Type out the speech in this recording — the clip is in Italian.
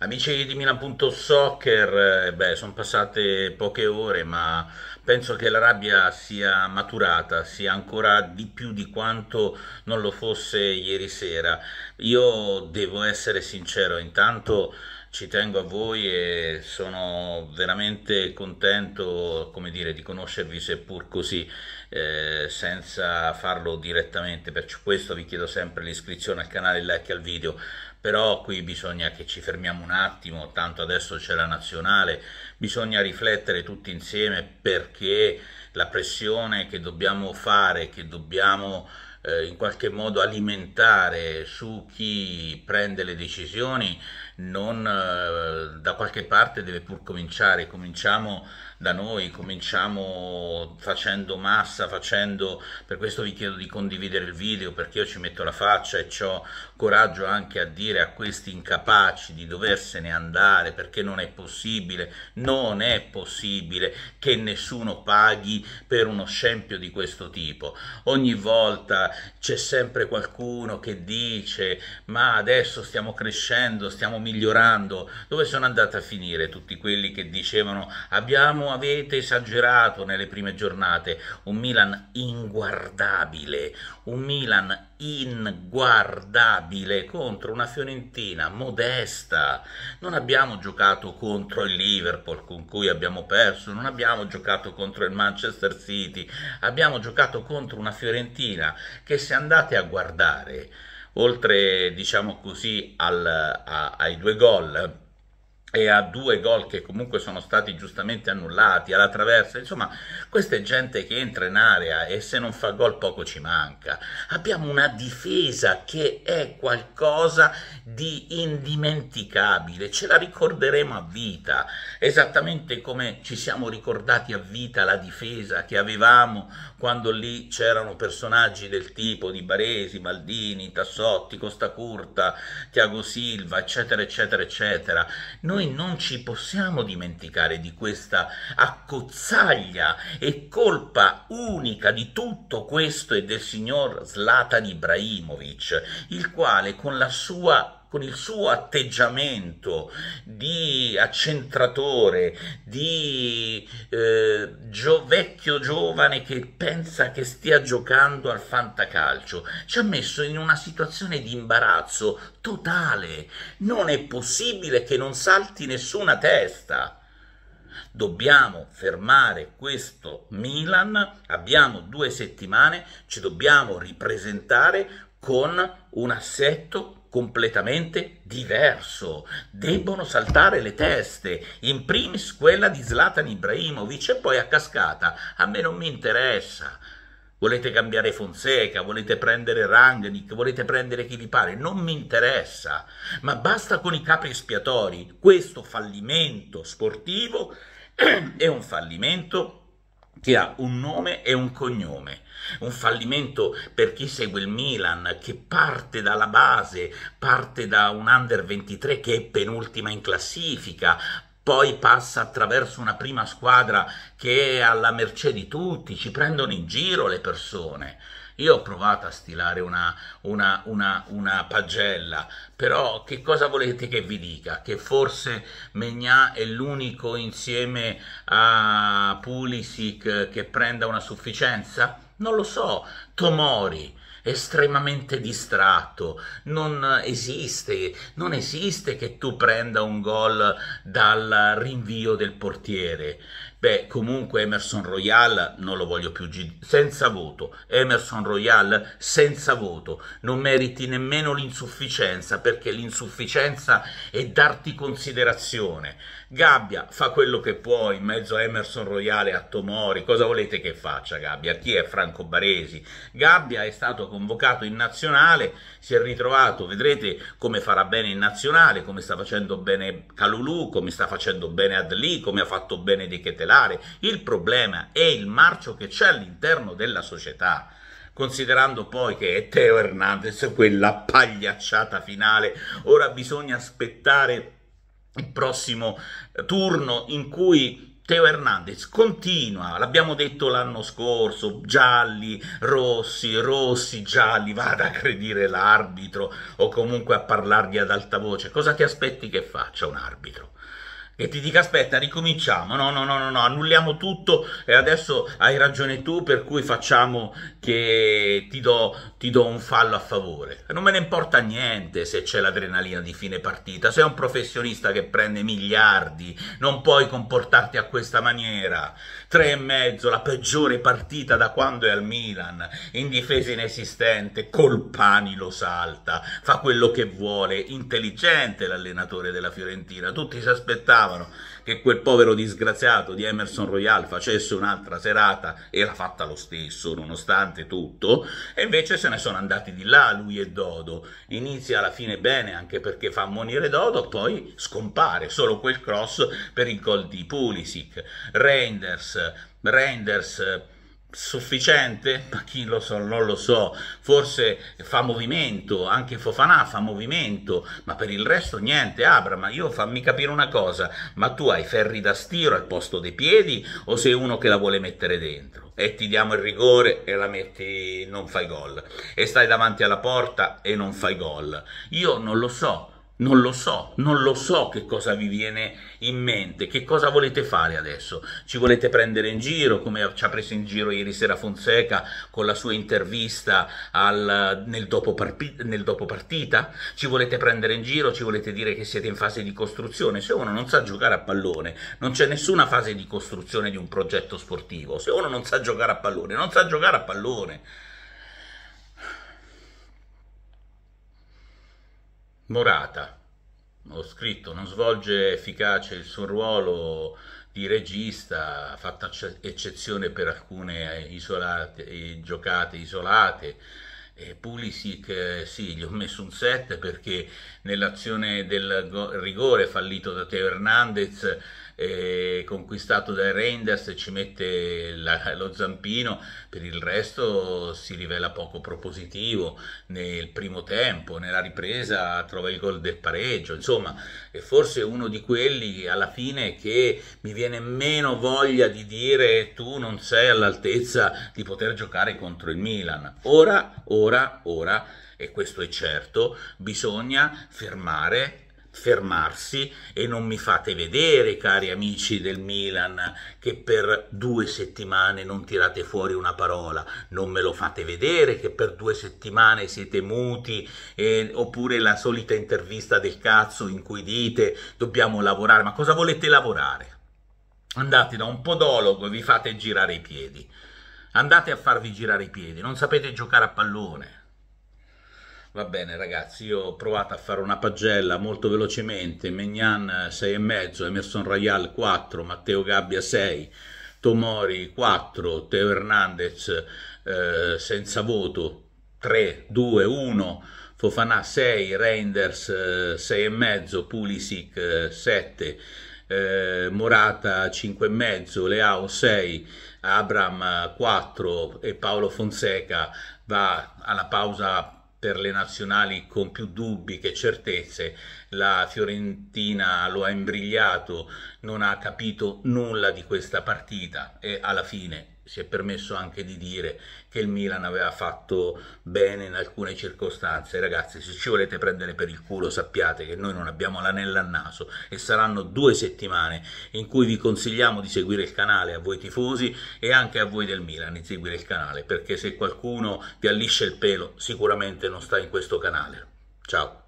Amici di Milan.soccer, eh, beh, sono passate poche ore, ma penso che la rabbia sia maturata, sia ancora di più di quanto non lo fosse ieri sera. Io devo essere sincero, intanto ci tengo a voi e sono veramente contento come dire, di conoscervi seppur così eh, senza farlo direttamente per questo vi chiedo sempre l'iscrizione al canale il like al video però qui bisogna che ci fermiamo un attimo, tanto adesso c'è la nazionale, bisogna riflettere tutti insieme perché la pressione che dobbiamo fare, che dobbiamo eh, in qualche modo alimentare su chi prende le decisioni non eh, da qualche parte deve pur cominciare, cominciamo da noi, cominciamo facendo massa, facendo, per questo vi chiedo di condividere il video perché io ci metto la faccia e ho coraggio anche a dire a questi incapaci di doversene andare perché non è possibile, non è possibile che nessuno paghi per uno scempio di questo tipo. Ogni volta c'è sempre qualcuno che dice ma adesso stiamo crescendo, stiamo migliorando, migliorando, dove sono andati a finire tutti quelli che dicevano abbiamo, avete esagerato nelle prime giornate, un Milan inguardabile, un Milan inguardabile contro una Fiorentina modesta. Non abbiamo giocato contro il Liverpool con cui abbiamo perso, non abbiamo giocato contro il Manchester City, abbiamo giocato contro una Fiorentina che se andate a guardare oltre diciamo così al, a, ai due gol e a due gol che comunque sono stati giustamente annullati, alla traversa, insomma, questa è gente che entra in area e se non fa gol poco ci manca. Abbiamo una difesa che è qualcosa di indimenticabile, ce la ricorderemo a vita, esattamente come ci siamo ricordati a vita la difesa che avevamo quando lì c'erano personaggi del tipo di Baresi, Maldini, Tassotti, Costa Curta, Tiago Silva, eccetera, eccetera, eccetera. Noi noi non ci possiamo dimenticare di questa accozzaglia e colpa unica di tutto questo e del signor Zlatan Ibrahimovic, il quale con la sua con il suo atteggiamento di accentratore, di eh, gio, vecchio giovane che pensa che stia giocando al fantacalcio, ci ha messo in una situazione di imbarazzo totale. Non è possibile che non salti nessuna testa dobbiamo fermare questo Milan, abbiamo due settimane, ci dobbiamo ripresentare con un assetto completamente diverso. Debbono saltare le teste, in primis quella di Zlatan Ibrahimovic e poi a cascata. A me non mi interessa. Volete cambiare Fonseca, volete prendere Rangnick, volete prendere chi vi pare, non mi interessa, ma basta con i capri espiatori. Questo fallimento sportivo è un fallimento che ha un nome e un cognome. Un fallimento per chi segue il Milan, che parte dalla base, parte da un under 23 che è penultima in classifica, poi passa attraverso una prima squadra che è alla mercé di tutti, ci prendono in giro le persone. Io ho provato a stilare una, una, una, una pagella, però che cosa volete che vi dica? Che forse Megna è l'unico insieme a Pulisic che prenda una sufficienza? Non lo so, Tomori, estremamente distratto, non esiste, non esiste che tu prenda un gol dal rinvio del portiere. Beh, comunque Emerson Royal non lo voglio più senza voto. Emerson Royal senza voto. Non meriti nemmeno l'insufficienza, perché l'insufficienza è darti considerazione. Gabbia fa quello che può in mezzo a Emerson Royale e a Tomori. Cosa volete che faccia Gabbia? Chi è Franco Baresi? Gabbia è stato convocato in nazionale, si è ritrovato, vedrete come farà bene in nazionale, come sta facendo bene Calulu, come sta facendo bene Adli, come ha fatto bene De Ketel tutelare, il problema è il marcio che c'è all'interno della società considerando poi che è Teo Hernandez quella pagliacciata finale, ora bisogna aspettare il prossimo eh, turno in cui Teo Hernandez continua, l'abbiamo detto l'anno scorso, gialli, rossi, rossi, gialli, vada a credire l'arbitro o comunque a parlargli ad alta voce, cosa ti aspetti che faccia un arbitro? e ti dica aspetta ricominciamo no no no no, no annulliamo tutto e adesso hai ragione tu per cui facciamo che ti do, ti do un fallo a favore non me ne importa niente se c'è l'adrenalina di fine partita sei un professionista che prende miliardi non puoi comportarti a questa maniera tre e mezzo la peggiore partita da quando è al Milan in difesa inesistente Colpani lo salta fa quello che vuole intelligente l'allenatore della Fiorentina tutti si aspettavano aspettavano che quel povero disgraziato di Emerson Royal facesse un'altra serata e l'ha fatta lo stesso nonostante tutto e invece se ne sono andati di là lui e Dodo inizia alla fine bene anche perché fa ammonire Dodo poi scompare solo quel cross per il gol di Pulisic Reinders Reinders eh, sufficiente? Ma chi lo so, non lo so, forse fa movimento, anche Fofanà fa movimento, ma per il resto niente. Abra, ma io fammi capire una cosa, ma tu hai ferri da stiro al posto dei piedi o sei uno che la vuole mettere dentro? E ti diamo il rigore e la metti, non fai gol. E stai davanti alla porta e non fai gol. Io non lo so non lo so, non lo so che cosa vi viene in mente, che cosa volete fare adesso. Ci volete prendere in giro, come ci ha preso in giro ieri sera Fonseca con la sua intervista al, nel, dopo nel dopo partita? Ci volete prendere in giro, ci volete dire che siete in fase di costruzione? Se uno non sa giocare a pallone, non c'è nessuna fase di costruzione di un progetto sportivo. Se uno non sa giocare a pallone, non sa giocare a pallone. Morata, ho scritto, non svolge efficace il suo ruolo di regista, fatta eccezione per alcune isolate, eh, giocate isolate. E Pulisic eh, sì, gli ho messo un 7 perché nell'azione del rigore fallito da Teo Hernandez eh, conquistato dai Reinders ci mette la, lo zampino, per il resto si rivela poco propositivo nel primo tempo, nella ripresa trova il gol del pareggio, insomma è forse uno di quelli alla fine che mi viene meno voglia di dire tu non sei all'altezza di poter giocare contro il Milan. Ora, ora, ora, e questo è certo, bisogna fermare fermarsi e non mi fate vedere, cari amici del Milan, che per due settimane non tirate fuori una parola, non me lo fate vedere che per due settimane siete muti, eh, oppure la solita intervista del cazzo in cui dite dobbiamo lavorare, ma cosa volete lavorare? Andate da un podologo e vi fate girare i piedi. Andate a farvi girare i piedi, non sapete giocare a pallone Va bene ragazzi, io ho provato a fare una pagella molto velocemente, Megnan 6,5, Emerson Royal 4, Matteo Gabbia 6, Tomori 4, Teo Hernandez eh, senza voto 3, 2, 1, Fofana 6, Reinders eh, 6,5, Pulisic 7, eh, eh, Morata 5,5, Leao 6, Abram 4 e Paolo Fonseca va alla pausa per le nazionali con più dubbi che certezze, la Fiorentina lo ha imbrigliato, non ha capito nulla di questa partita e alla fine si è permesso anche di dire che il Milan aveva fatto bene in alcune circostanze. Ragazzi, se ci volete prendere per il culo, sappiate che noi non abbiamo l'anella al naso e saranno due settimane in cui vi consigliamo di seguire il canale a voi tifosi e anche a voi del Milan di seguire il canale, perché se qualcuno vi allisce il pelo sicuramente non sta in questo canale. Ciao!